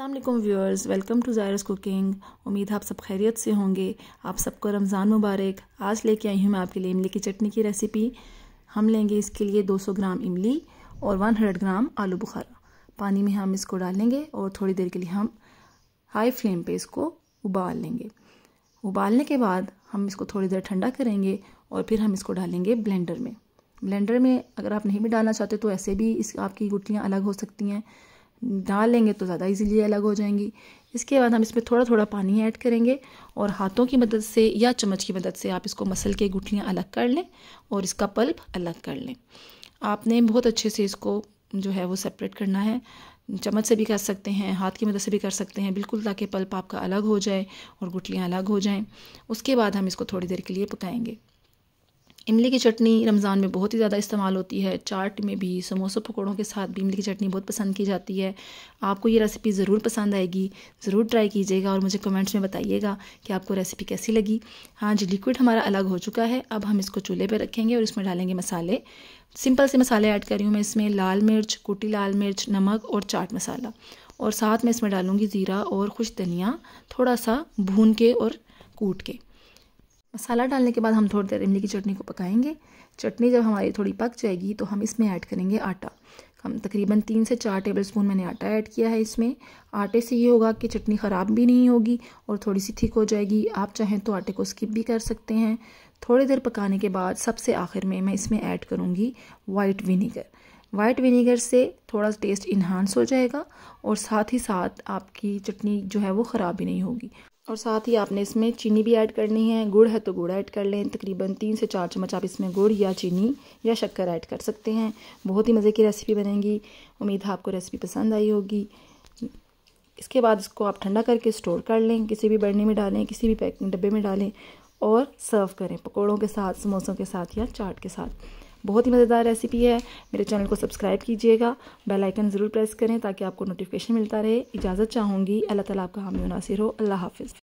अल्लाम viewers welcome to Zaira's cooking उम्मीद आप सब खैरियत से होंगे आप सबको रमज़ान मुबारक आज लेके आई हूँ मैं आपके लिए इमली की चटनी की रेसिपी हम लेंगे इसके लिए 200 ग्राम इमली और 100 ग्राम आलू बुखारा पानी में हम इसको डालेंगे और थोड़ी देर के लिए हम हाई फ्लेम पे इसको उबाल लेंगे उबालने के बाद हम इसको थोड़ी देर ठंडा करेंगे और फिर हम इसको डालेंगे ब्लेंडर में ब्लेंडर में अगर आप नहीं भी डालना चाहते तो ऐसे भी इस आपकी गुटलियाँ अलग हो सकती हैं डाल लेंगे तो ज़्यादा इजीली अलग हो जाएंगी इसके बाद हम इसमें थोड़ा थोड़ा पानी ऐड करेंगे और हाथों की मदद से या चम्मच की मदद से आप इसको मसल के गुठलियाँ अलग कर लें और इसका पल्प अलग कर लें आपने बहुत अच्छे से इसको जो है वो सेपरेट करना है चम्मच से भी कर सकते हैं हाथ की मदद से भी कर सकते हैं बिल्कुल ताकि पल्प आपका अलग हो जाए और गुठलियाँ अलग हो जाएँ उसके बाद हम इसको थोड़ी देर के लिए पकाएँगे इमली की चटनी रमज़ान में बहुत ही ज़्यादा इस्तेमाल होती है चाट में भी समोसों पकौड़ों के साथ भी इमली की चटनी बहुत पसंद की जाती है आपको ये रेसिपी ज़रूर पसंद आएगी ज़रूर ट्राई कीजिएगा और मुझे कमेंट्स में बताइएगा कि आपको रेसिपी कैसी लगी हाँ जी लिक्विड हमारा अलग हो चुका है अब हम इसको चूल्हे पर रखेंगे और इसमें डालेंगे मसाले सिंपल से मसाले ऐड कर रही हूँ मैं इसमें लाल मिर्च कुटी लाल मिर्च नमक और चाट मसाला और साथ में इसमें डालूँगी ज़ीरा और खुश धनिया थोड़ा सा भून के और कूट के मसाला डालने के बाद हम थोड़ी देर इमली की चटनी को पकाएंगे चटनी जब हमारी थोड़ी पक जाएगी तो हम इसमें ऐड करेंगे आटा हम तकरीबन तीन से चार टेबल स्पून मैंने आटा ऐड किया है इसमें आटे से ये होगा कि चटनी ख़राब भी नहीं होगी और थोड़ी सी थिक हो जाएगी आप चाहें तो आटे को स्किप भी कर सकते हैं थोड़ी देर पकाने के बाद सबसे आखिर में मैं इसमें ऐड करूँगी वाइट विनीगर वाइट विनीगर से थोड़ा टेस्ट इन्हांस हो जाएगा और साथ ही साथ आपकी चटनी जो है वो ख़राब भी नहीं होगी और साथ ही आपने इसमें चीनी भी ऐड करनी है गुड़ है तो गुड़ ऐड कर लें तकरीबन तीन से चार चम्मच आप इसमें गुड़ या चीनी या शक्कर ऐड कर सकते हैं बहुत ही मज़े की रेसिपी बनेगी उम्मीद है आपको रेसिपी पसंद आई होगी इसके बाद इसको आप ठंडा करके स्टोर कर लें किसी भी बर्नी में डालें किसी भी पैक डब्बे में डालें और सर्व करें पकौड़ों के साथ समोसों के साथ या चाट के साथ बहुत ही मज़ेदार रेसिपी है मेरे चैनल को सब्सक्राइब कीजिएगा बेल आइकन ज़रूर प्रेस करें ताकि आपको नोटिफिकेशन मिलता रहे इजाज़त चाहूँगी अल्लाह ताला आपका हामी मुनासर हो अल्लाह हाफिज़